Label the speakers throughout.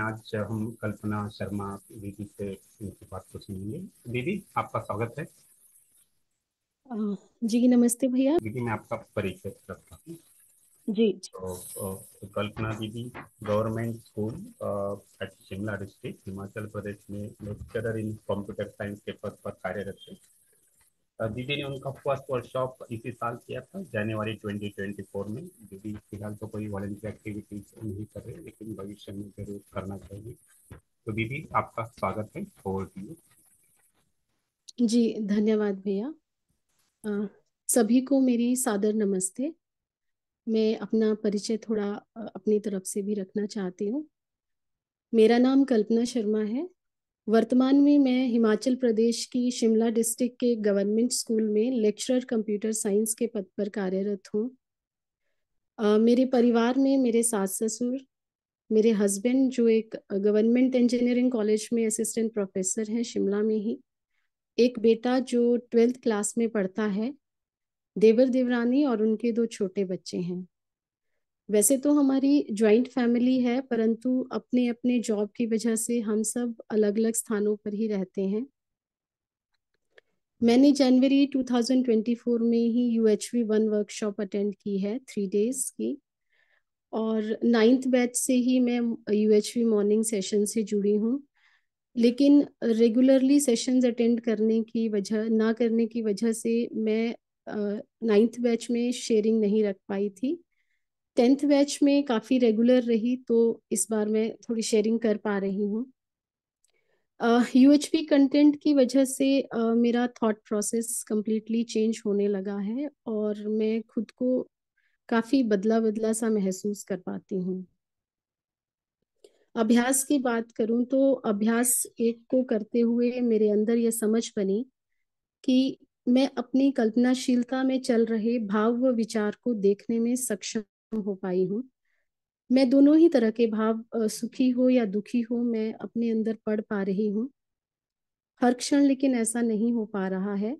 Speaker 1: आज हम कल्पना शर्मा दीदी से उनकी बात को सुनेंगे दीदी आपका स्वागत है जी नमस्ते भैया दीदी मैं आपका परिचय करता हूँ जी तो, तो कल्पना दीदी government school Shimla district Himachal Pradesh में लेक्चरर इन कंप्यूटर साइंस के पद पर कार्यरत है Uh, दीदी ने उनका फर्स्ट वर्कशॉप इसी साल किया था जनवरी 2024 में दीदी फिलहाल तो कोई वॉलेंटियर एक्टिविटीज नहीं कर रहे लेकिन भविष्य में जरूर करना चाहिए तो दीदी आपका स्वागत है ओवर जी धन्यवाद भैया सभी को मेरी सादर नमस्ते मैं अपना परिचय थोड़ा अपनी तरफ से भी रखना चाहती हूँ मेरा नाम कल्पना शर्मा है वर्तमान में मैं हिमाचल प्रदेश की शिमला डिस्ट्रिक्ट के गवर्नमेंट स्कूल में लेक्चरर कंप्यूटर साइंस के पद पर कार्यरत हूँ मेरे परिवार में मेरे सास ससुर मेरे हस्बैंड जो एक गवर्नमेंट इंजीनियरिंग कॉलेज में असिस्टेंट प्रोफेसर हैं शिमला में ही एक बेटा जो ट्वेल्थ क्लास में पढ़ता है देवर देवरानी और उनके दो छोटे बच्चे हैं वैसे तो हमारी ज्वाइंट फैमिली है परंतु अपने अपने जॉब की वजह से हम सब अलग अलग स्थानों पर ही रहते हैं मैंने जनवरी 2024 में ही U H V one workshop attend की है थ्री डेज की और नाइन्थ बैच से ही मैं U H V morning session से जुड़ी हूँ लेकिन रेगुलरली सेशंस अटेंड करने की वजह ना करने की वजह से मैं नाइन्थ बैच में शेयरिंग नहीं रख पाई थी टेंथ बैच में काफ़ी रेगुलर रही तो इस बार मैं थोड़ी शेयरिंग कर पा रही हूँ यू एच पी कंटेंट की वजह से uh, मेरा थॉट प्रोसेस कम्प्लीटली चेंज होने लगा है और मैं खुद को काफ़ी बदला बदला सा महसूस कर पाती हूँ अभ्यास की बात करूं तो अभ्यास एक को करते हुए मेरे अंदर यह समझ बनी कि मैं अपनी कल्पनाशीलता में चल रहे भाव व विचार को देखने में सक्षम हो पाई हूँ मैं दोनों ही तरह के भाव सुखी हो या दुखी हो मैं अपने अंदर पढ़ पा रही हूँ हर क्षण लेकिन ऐसा नहीं हो पा रहा है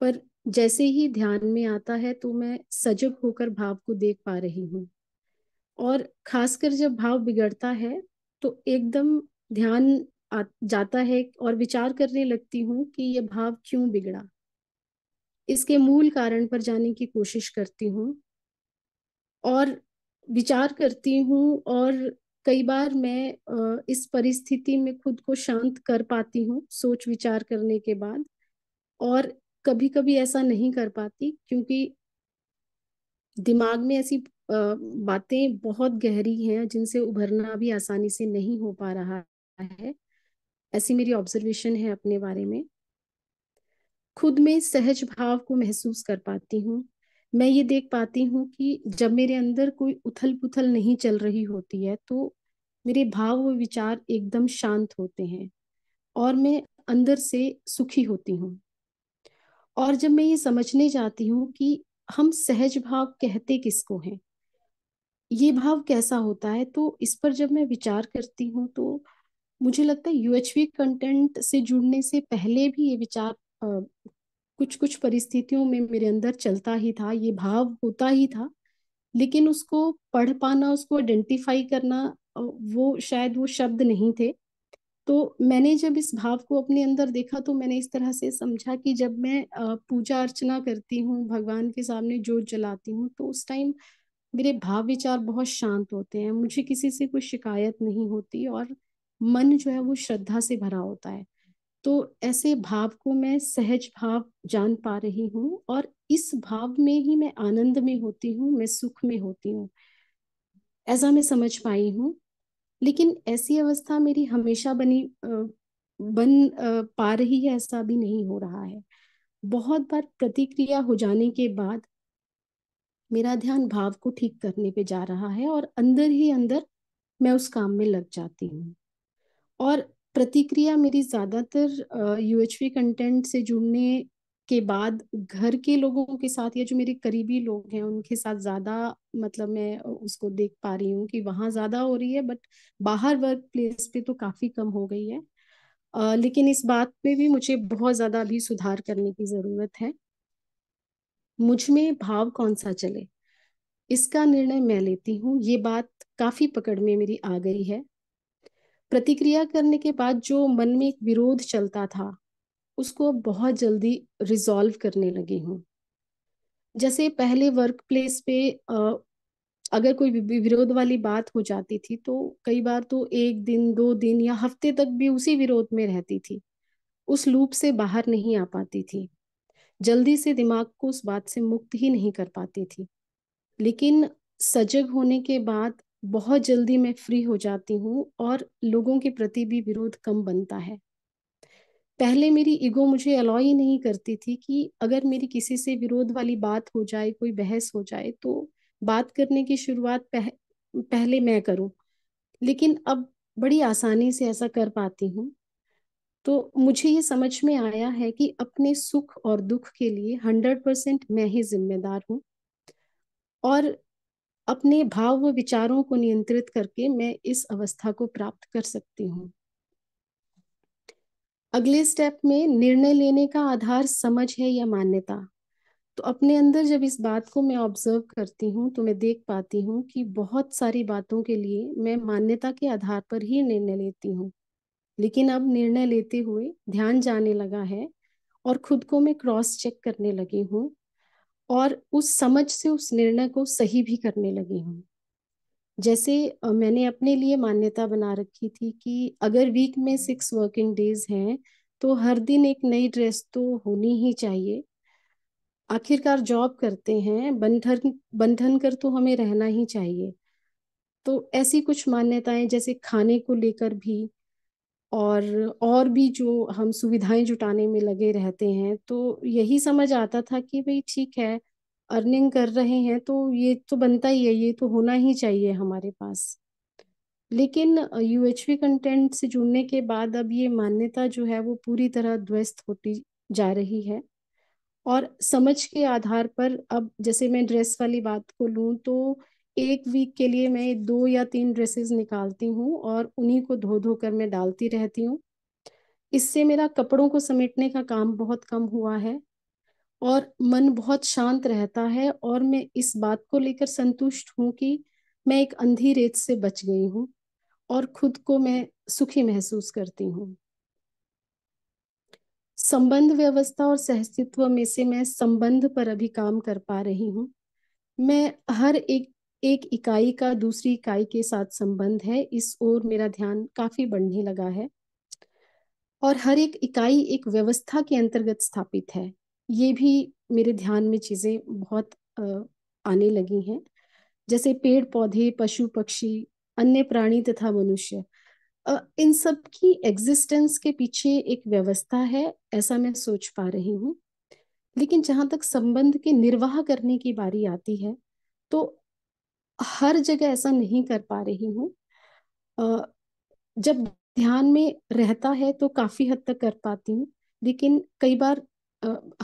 Speaker 1: पर जैसे ही ध्यान में आता है तो मैं सजग होकर भाव को देख पा रही हूँ और खासकर जब भाव बिगड़ता है तो एकदम ध्यान आ, जाता है और विचार करने लगती हूँ कि यह भाव क्यों बिगड़ा इसके मूल कारण पर जाने की कोशिश करती हूँ और विचार करती हूँ और कई बार मैं इस परिस्थिति में खुद को शांत कर पाती हूँ सोच विचार करने के बाद और कभी कभी ऐसा नहीं कर पाती क्योंकि दिमाग में ऐसी बातें बहुत गहरी हैं जिनसे उभरना भी आसानी से नहीं हो पा रहा है ऐसी मेरी ऑब्जर्वेशन है अपने बारे में खुद में सहज भाव को महसूस कर पाती हूँ मैं ये देख पाती हूँ कि जब मेरे अंदर कोई उथल पुथल नहीं चल रही होती है तो मेरे भाव व विचार एकदम शांत होते हैं और मैं अंदर से सुखी होती हूँ और जब मैं ये समझने जाती हूँ कि हम सहज भाव कहते किसको हैं ये भाव कैसा होता है तो इस पर जब मैं विचार करती हूँ तो मुझे लगता है यूएचवी कंटेंट से जुड़ने से पहले भी ये विचार कुछ कुछ परिस्थितियों में मेरे अंदर चलता ही था ये भाव होता ही था लेकिन उसको पढ़ पाना उसको आइडेंटिफाई करना वो शायद वो शब्द नहीं थे तो मैंने जब इस भाव को अपने अंदर देखा तो मैंने इस तरह से समझा कि जब मैं पूजा अर्चना करती हूँ भगवान के सामने जोत जलाती हूँ तो उस टाइम मेरे भाव विचार बहुत शांत होते हैं मुझे किसी से कोई शिकायत नहीं होती और मन जो है वो श्रद्धा से भरा होता है तो ऐसे भाव को मैं सहज भाव जान पा रही हूँ और इस भाव में ही मैं आनंद में होती हूँ मैं सुख में होती हूँ ऐसा मैं समझ पाई हूँ लेकिन ऐसी अवस्था मेरी हमेशा बनी बन पा रही है ऐसा भी नहीं हो रहा है बहुत बार प्रतिक्रिया हो जाने के बाद मेरा ध्यान भाव को ठीक करने पे जा रहा है और अंदर ही अंदर मैं उस काम में लग जाती हूँ और प्रतिक्रिया मेरी ज़्यादातर यूएचवी कंटेंट से जुड़ने के बाद घर के लोगों के साथ या जो मेरे करीबी लोग हैं उनके साथ ज़्यादा मतलब मैं उसको देख पा रही हूँ कि वहाँ ज़्यादा हो रही है बट बाहर वर्क प्लेस पे तो काफ़ी कम हो गई है आ, लेकिन इस बात पे भी मुझे बहुत ज़्यादा अभी सुधार करने की ज़रूरत है मुझ में भाव कौन सा चले इसका निर्णय मैं लेती हूँ ये बात काफ़ी पकड़ में मेरी आ गई है प्रतिक्रिया करने के बाद जो मन में एक विरोध चलता था उसको बहुत जल्दी रिजॉल्व करने लगी हूँ जैसे पहले वर्क प्लेस पे अगर कोई विरोध वाली बात हो जाती थी तो कई बार तो एक दिन दो दिन या हफ्ते तक भी उसी विरोध में रहती थी उस लूप से बाहर नहीं आ पाती थी जल्दी से दिमाग को उस बात से मुक्त ही नहीं कर पाती थी लेकिन सजग होने के बाद बहुत जल्दी मैं फ्री हो जाती हूँ और लोगों के प्रति भी विरोध कम बनता है पहले मेरी ईगो मुझे अलाउ ही नहीं करती थी कि अगर मेरी किसी से विरोध वाली बात हो जाए कोई बहस हो जाए तो बात करने की शुरुआत पह, पहले मैं करूं लेकिन अब बड़ी आसानी से ऐसा कर पाती हूँ तो मुझे ये समझ में आया है कि अपने सुख और दुख के लिए हंड्रेड परसेंट मैं ही जिम्मेदार हूँ और अपने भाव व विचारों को नियंत्रित करके मैं इस अवस्था को प्राप्त कर सकती हूँ अगले स्टेप में निर्णय लेने का आधार समझ है या मान्यता तो अपने अंदर जब इस बात को मैं ऑब्जर्व करती हूँ तो मैं देख पाती हूँ कि बहुत सारी बातों के लिए मैं मान्यता के आधार पर ही निर्णय लेती हूँ लेकिन अब निर्णय लेते हुए ध्यान जाने लगा है और खुद को मैं क्रॉस चेक करने लगी हूँ और उस समझ से उस निर्णय को सही भी करने लगी हूँ जैसे मैंने अपने लिए मान्यता बना रखी थी कि अगर वीक में सिक्स वर्किंग डेज हैं तो हर दिन एक नई ड्रेस तो होनी ही चाहिए आखिरकार जॉब करते हैं बंधन बंधन कर तो हमें रहना ही चाहिए तो ऐसी कुछ मान्यताएं जैसे खाने को लेकर भी और और भी जो हम सुविधाएं जुटाने में लगे रहते हैं तो यही समझ आता था कि भाई ठीक है अर्निंग कर रहे हैं तो ये तो बनता ही है ये तो होना ही चाहिए हमारे पास लेकिन यू एच वी कंटेंट से जुड़ने के बाद अब ये मान्यता जो है वो पूरी तरह ध्वस्त होती जा रही है और समझ के आधार पर अब जैसे मैं ड्रेस वाली बात को लूँ तो एक वीक के लिए मैं दो या तीन ड्रेसेस निकालती हूँ और उन्हीं को धो धो कर मैं डालती रहती हूँ इससे मेरा कपड़ों को समेटने का काम बहुत कम हुआ है और मन बहुत शांत रहता है और मैं इस बात को लेकर संतुष्ट हूँ कि मैं एक अंधी रेत से बच गई हूँ और खुद को मैं सुखी महसूस करती हूँ संबंध व्यवस्था और सहस्तित्व में से मैं संबंध पर अभी काम कर पा रही हूँ मैं हर एक एक इकाई का दूसरी इकाई के साथ संबंध है इस ओर मेरा ध्यान काफी बढ़ने लगा है और हर एक इकाई एक व्यवस्था के अंतर्गत स्थापित है ये भी मेरे ध्यान में चीजें बहुत आने लगी हैं जैसे पेड़ पौधे पशु पक्षी अन्य प्राणी तथा मनुष्य इन सब की एग्जिस्टेंस के पीछे एक व्यवस्था है ऐसा मैं सोच पा रही हूँ लेकिन जहां तक संबंध के निर्वाह करने की बारी आती है तो हर जगह ऐसा नहीं कर पा रही हूँ जब ध्यान में रहता है तो काफी हद तक कर पाती हूँ लेकिन कई बार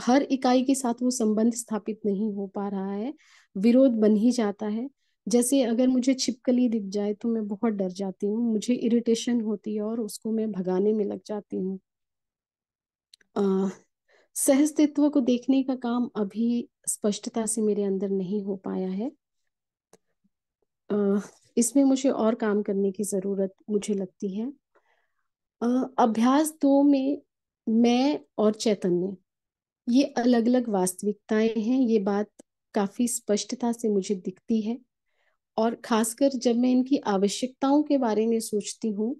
Speaker 1: हर इकाई के साथ वो संबंध स्थापित नहीं हो पा रहा है विरोध बन ही जाता है जैसे अगर मुझे छिपकली दिख जाए तो मैं बहुत डर जाती हूँ मुझे इरिटेशन होती है और उसको मैं भगाने में लग जाती हूँ सहस्तित्व को देखने का काम अभी स्पष्टता से मेरे अंदर नहीं हो पाया है इसमें मुझे और काम करने की ज़रूरत मुझे लगती है अभ्यास दो में मैं और चैतन्य ये अलग अलग वास्तविकताएं हैं ये बात काफ़ी स्पष्टता से मुझे दिखती है और खासकर जब मैं इनकी आवश्यकताओं के बारे में सोचती हूँ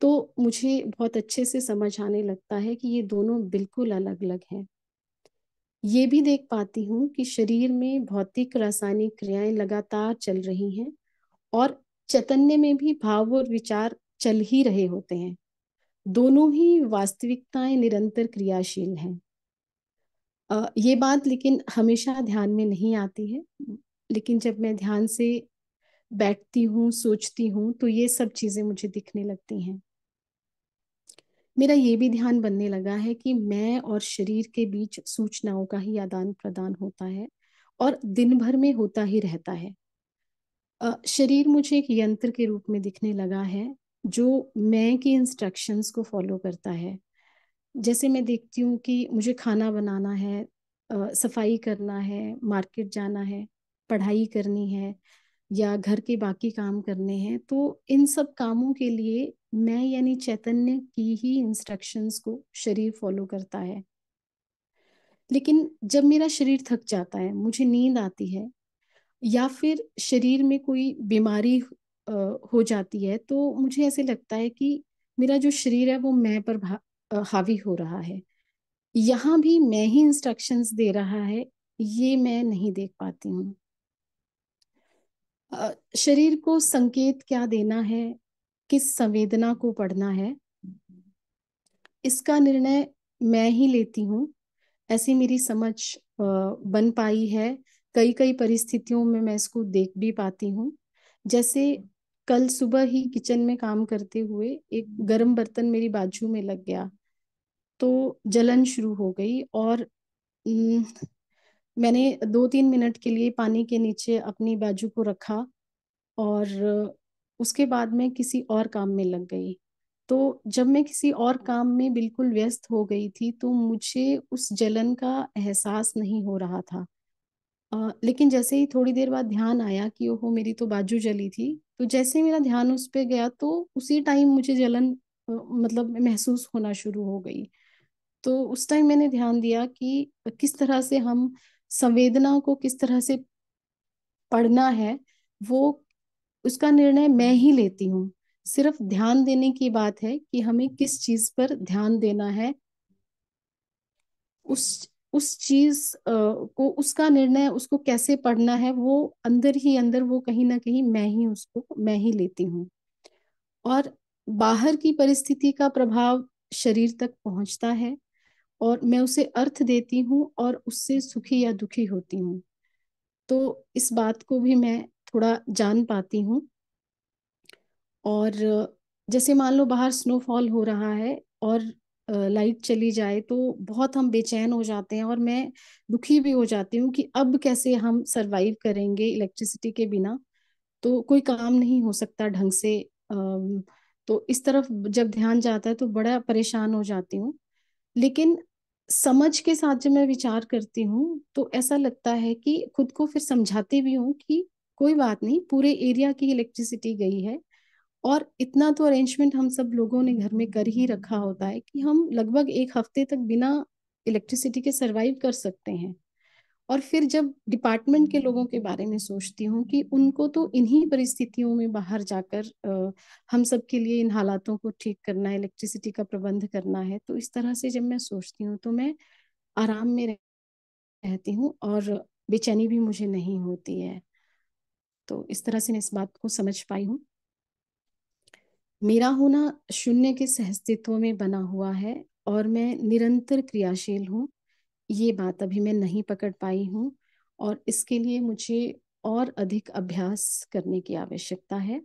Speaker 1: तो मुझे बहुत अच्छे से समझ आने लगता है कि ये दोनों बिल्कुल अलग अलग हैं ये भी देख पाती हूँ कि शरीर में भौतिक रासायनिक क्रियाएं लगातार चल रही हैं और चैतन्य में भी भाव और विचार चल ही रहे होते हैं दोनों ही वास्तविकताएं निरंतर क्रियाशील हैं ये बात लेकिन हमेशा ध्यान में नहीं आती है लेकिन जब मैं ध्यान से बैठती हूँ सोचती हूँ तो ये सब चीजें मुझे दिखने लगती हैं मेरा ये भी ध्यान बनने लगा है कि मैं और शरीर के बीच सूचनाओं का ही आदान प्रदान होता है और दिन भर में होता ही रहता है शरीर मुझे एक यंत्र के रूप में दिखने लगा है जो मैं की इंस्ट्रक्शंस को फॉलो करता है जैसे मैं देखती हूँ कि मुझे खाना बनाना है सफाई करना है मार्केट जाना है पढ़ाई करनी है या घर के बाकी काम करने हैं तो इन सब कामों के लिए मैं यानी चैतन्य की ही इंस्ट्रक्शंस को शरीर फॉलो करता है लेकिन जब मेरा शरीर थक जाता है मुझे नींद आती है या फिर शरीर में कोई बीमारी हो जाती है तो मुझे ऐसे लगता है कि मेरा जो शरीर है वो मैं पर हावी हो रहा है यहाँ भी मैं ही इंस्ट्रक्शंस दे रहा है ये मैं नहीं देख पाती हूँ शरीर को संकेत क्या देना है किस संवेदना को पढ़ना है इसका निर्णय मैं ही लेती हूँ ऐसी मेरी समझ बन पाई है कई कई परिस्थितियों में मैं इसको देख भी पाती हूँ जैसे कल सुबह ही किचन में काम करते हुए एक गर्म बर्तन मेरी बाजू में लग गया तो जलन शुरू हो गई और मैंने दो तीन मिनट के लिए पानी के नीचे अपनी बाजू को रखा और उसके बाद मैं किसी और काम में लग गई तो जब मैं किसी और काम में बिल्कुल व्यस्त हो गई थी तो मुझे उस जलन का एहसास नहीं हो रहा था आ, लेकिन जैसे ही थोड़ी देर बाद ध्यान आया कि ओहो मेरी तो बाजू जली थी तो जैसे ही मेरा ध्यान उस पर गया तो उसी टाइम मुझे जलन मतलब महसूस होना शुरू हो गई तो उस टाइम मैंने ध्यान दिया कि किस तरह से हम संवेदना को किस तरह से पढ़ना है वो उसका निर्णय मैं ही लेती हूँ सिर्फ ध्यान देने की बात है कि हमें किस चीज पर ध्यान देना है उस उस चीज को उसका निर्णय उसको कैसे पढ़ना है वो अंदर ही अंदर वो कहीं ना कहीं मैं ही उसको मैं ही लेती हूँ और बाहर की परिस्थिति का प्रभाव शरीर तक पहुंचता है और मैं उसे अर्थ देती हूँ और उससे सुखी या दुखी होती हूँ तो इस बात को भी मैं थोड़ा जान पाती हूँ और जैसे मान लो बाहर स्नोफॉल हो रहा है और लाइट चली जाए तो बहुत हम बेचैन हो जाते हैं और मैं दुखी भी हो जाती हूँ कि अब कैसे हम सरवाइव करेंगे इलेक्ट्रिसिटी के बिना तो कोई काम नहीं हो सकता ढंग से तो इस तरफ जब ध्यान जाता है तो बड़ा परेशान हो जाती हूँ लेकिन समझ के साथ जब मैं विचार करती हूँ तो ऐसा लगता है कि खुद को फिर समझाती भी हूँ कि कोई बात नहीं पूरे एरिया की इलेक्ट्रिसिटी गई है और इतना तो अरेंजमेंट हम सब लोगों ने घर में कर ही रखा होता है कि हम लगभग एक हफ्ते तक बिना इलेक्ट्रिसिटी के सरवाइव कर सकते हैं और फिर जब डिपार्टमेंट के लोगों के बारे में सोचती हूँ कि उनको तो इन्हीं परिस्थितियों में बाहर जाकर हम सब के लिए इन हालातों को ठीक करना है इलेक्ट्रिसिटी का प्रबंध करना है तो इस तरह से जब मैं सोचती हूँ तो मैं आराम में रहती हूँ और बेचैनी भी मुझे नहीं होती है तो इस तरह से मैं इस बात को समझ पाई हूँ मेरा होना शून्य के सहस्तित्व में बना हुआ है और मैं निरंतर क्रियाशील हूँ ये बात अभी मैं नहीं पकड़ पाई हूँ और इसके लिए मुझे और अधिक अभ्यास करने की आवश्यकता है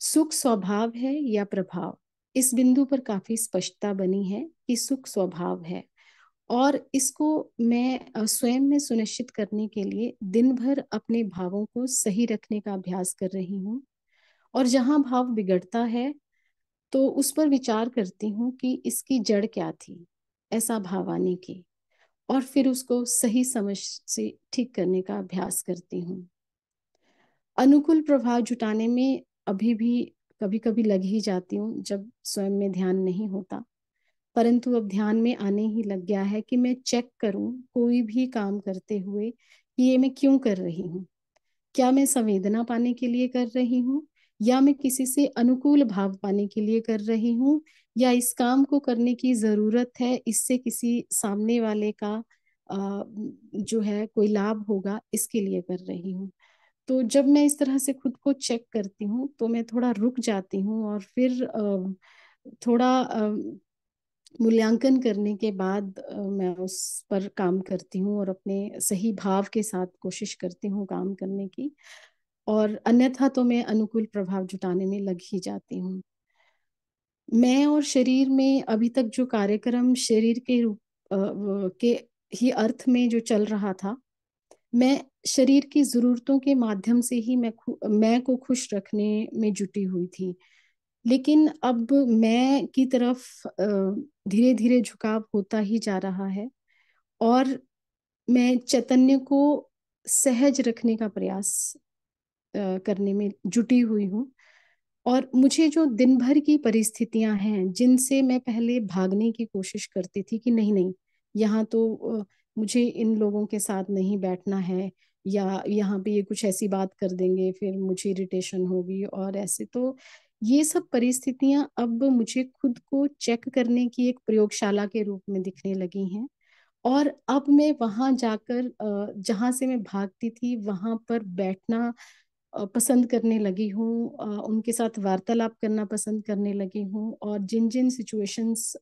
Speaker 1: सुख स्वभाव है या प्रभाव इस बिंदु पर काफी स्पष्टता बनी है कि सुख स्वभाव है और इसको मैं स्वयं में सुनिश्चित करने के लिए दिन भर अपने भावों को सही रखने का अभ्यास कर रही हूँ और जहाँ भाव बिगड़ता है तो उस पर विचार करती हूँ कि इसकी जड़ क्या थी ऐसा भाव आने की और फिर उसको सही समझ से ठीक करने का अभ्यास करती हूँ अनुकूल प्रभाव जुटाने में अभी भी कभी कभी लग ही जाती हूँ जब स्वयं में ध्यान नहीं होता परंतु अब ध्यान में आने ही लग गया है कि मैं चेक करूं कोई भी काम करते हुए कि ये मैं क्यों कर रही हूँ क्या मैं संवेदना पाने के लिए कर रही हूँ या मैं किसी से अनुकूल भाव पाने के लिए कर रही हूँ या इस काम को करने की जरूरत है इससे किसी सामने वाले का जो है कोई लाभ होगा इसके लिए कर रही हूँ तो जब मैं इस तरह से खुद को चेक करती हूँ तो मैं थोड़ा रुक जाती हूँ और फिर थोड़ा मूल्यांकन करने के बाद मैं उस पर काम करती हूँ और अपने सही भाव के साथ कोशिश करती हूँ काम करने की और अन्यथा तो मैं अनुकूल प्रभाव जुटाने में लग ही जाती हूँ मैं और शरीर में अभी तक जो कार्यक्रम शरीर के रूप के ही अर्थ में जो चल रहा था मैं शरीर की जरूरतों के माध्यम से ही मैं मैं को खुश रखने में जुटी हुई थी लेकिन अब मैं की तरफ धीरे धीरे झुकाव होता ही जा रहा है और मैं चैतन्य को सहज रखने का प्रयास करने में जुटी हुई हूँ और मुझे जो दिन भर की परिस्थितियां हैं जिनसे मैं पहले भागने की कोशिश करती थी कि नहीं नहीं यहाँ तो मुझे इन लोगों के साथ नहीं बैठना है या यहाँ पे ये कुछ ऐसी बात कर देंगे फिर मुझे इरिटेशन होगी और ऐसे तो ये सब परिस्थितियां अब मुझे खुद को चेक करने की एक प्रयोगशाला के रूप में दिखने लगी हैं और अब मैं वहां जाकर जहां से मैं भागती थी वहां पर बैठना पसंद करने लगी हूँ उनके साथ वार्तालाप करना पसंद करने लगी हूँ और जिन जिन सिचुएशंस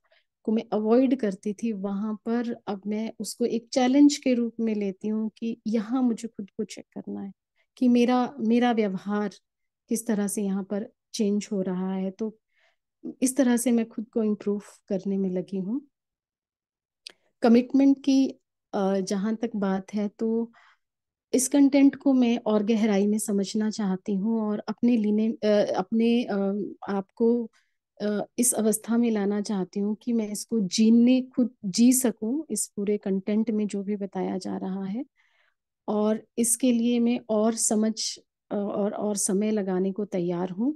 Speaker 1: को मैं अवॉइड करती थी वहाँ पर अब मैं उसको एक चैलेंज के रूप में लेती हूँ कि यहाँ मुझे खुद को चेक करना है कि मेरा मेरा व्यवहार किस तरह से यहाँ पर चेंज हो रहा है तो इस तरह से मैं खुद को इम्प्रूव करने में लगी हूँ कमिटमेंट की जहाँ तक बात है तो इस कंटेंट को मैं और गहराई में समझना चाहती हूँ और अपने लीने अपने आप को इस अवस्था में लाना चाहती हूँ कि मैं इसको जीने खुद जी सकूँ इस पूरे कंटेंट में जो भी बताया जा रहा है और इसके लिए मैं और समझ और और समय लगाने को तैयार हूँ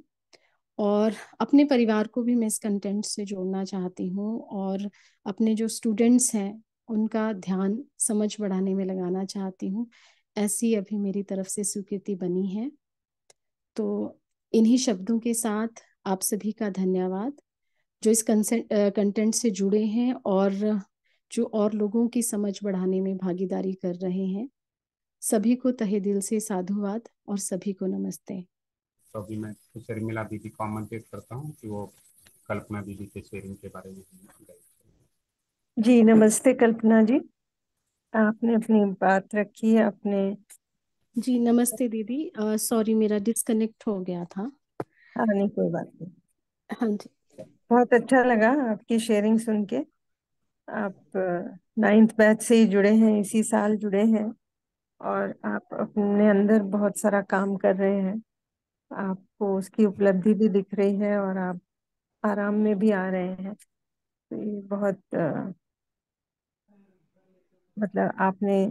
Speaker 1: और अपने परिवार को भी मैं इस कंटेंट से जोड़ना चाहती हूँ और अपने जो स्टूडेंट्स हैं उनका ध्यान समझ बढ़ाने में लगाना चाहती हूँ ऐसी अभी मेरी तरफ से स्वीकृति बनी है तो इन्हीं शब्दों के साथ आप सभी का धन्यवाद जो इस कंटेंट से जुड़े हैं और जो और लोगों की समझ बढ़ाने में भागीदारी कर रहे हैं सभी को तहे दिल से साधुवाद और सभी को नमस्ते तो अभी मैं तो शर्मिला दीदी को आमंत्रित करता हूँ कि वो कल्पना दीदी के शेयरिंग के बारे में जी नमस्ते कल्पना जी आपने अपनी बात रखी है अपने जी नमस्ते दीदी सॉरी मेरा डिस्कनेक्ट हो गया था
Speaker 2: हाँ नहीं कोई बात नहीं
Speaker 1: हाँ जी बहुत अच्छा लगा आपकी शेयरिंग सुन के आप
Speaker 2: नाइन्थ बैच से ही जुड़े हैं इसी साल जुड़े हैं और आप अपने अंदर बहुत सारा काम कर रहे हैं आपको उसकी उपलब्धि भी दिख रही है और आप आराम में भी आ रहे हैं तो ये बहुत आ, मतलब आपने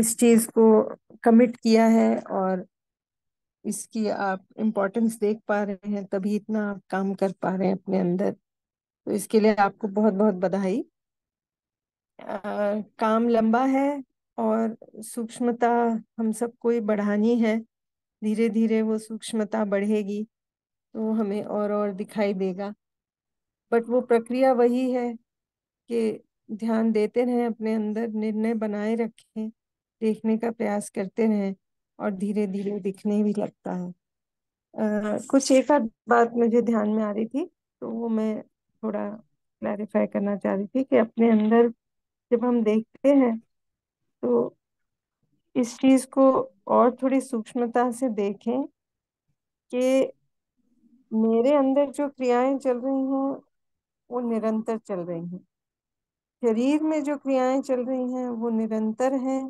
Speaker 2: इस चीज को कमिट किया है और इसकी आप इम्पोर्टेंस देख पा रहे हैं तभी इतना आप काम कर पा रहे हैं अपने अंदर तो इसके लिए आपको बहुत बहुत बधाई काम लंबा है और सूक्ष्मता हम सबको ही बढ़ानी है धीरे धीरे वो सूक्ष्मता बढ़ेगी तो हमें और और दिखाई देगा बट वो प्रक्रिया वही है कि ध्यान देते रहें अपने अंदर निर्णय बनाए रखें देखने का प्रयास करते रहें और धीरे धीरे दिखने भी लगता है आ, कुछ एक आध बात मुझे ध्यान में आ रही थी तो वो मैं थोड़ा क्लैरिफाई करना चाह रही थी कि अपने अंदर जब हम देखते हैं तो इस चीज को और थोड़ी सूक्ष्मता से देखें कि मेरे अंदर जो क्रियाएं चल रही हैं वो निरंतर चल रही हैं शरीर में जो क्रियाएं चल रही हैं वो निरंतर हैं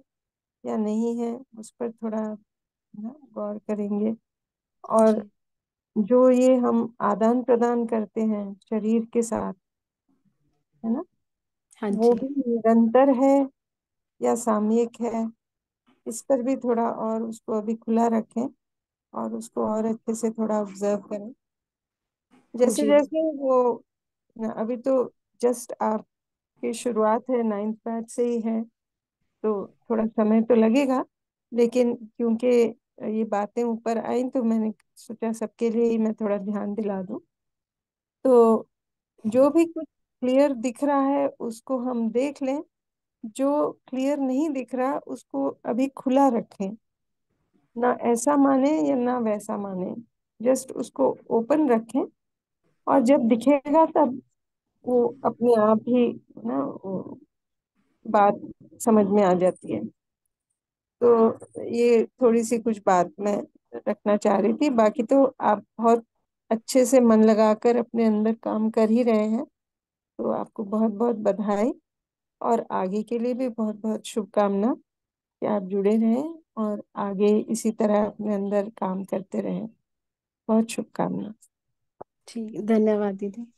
Speaker 2: या नहीं है उस पर थोड़ा गौर करेंगे और जो ये हम आदान प्रदान करते हैं शरीर के साथ है ना हाँ वो भी निरंतर है या सामयिक है इस पर भी थोड़ा और उसको अभी खुला रखें और उसको और अच्छे से थोड़ा ऑब्जर्व करें जैसे जैसे वो अभी तो जस्ट आप की शुरुआत है नाइन्थ पैथ से ही है तो थोड़ा समय तो लगेगा लेकिन क्योंकि ये बातें ऊपर आई तो मैंने सोचा सबके लिए ही मैं थोड़ा ध्यान दिला दूं तो जो भी कुछ क्लियर दिख रहा है उसको हम देख लें जो क्लियर नहीं दिख रहा उसको अभी खुला रखें ना ऐसा माने या ना वैसा माने जस्ट उसको ओपन रखें और जब दिखेगा तब वो अपने आप ही ना बात समझ में आ जाती है तो ये थोड़ी सी कुछ बात मैं रखना चाह रही थी बाकी तो आप बहुत अच्छे से मन लगाकर अपने अंदर काम कर ही रहे हैं तो आपको बहुत बहुत बधाई और आगे के लिए भी बहुत बहुत शुभकामना कि आप जुड़े रहें और आगे इसी तरह अपने अंदर काम करते रहें बहुत शुभकामना ठीक धन्यवाद दीदी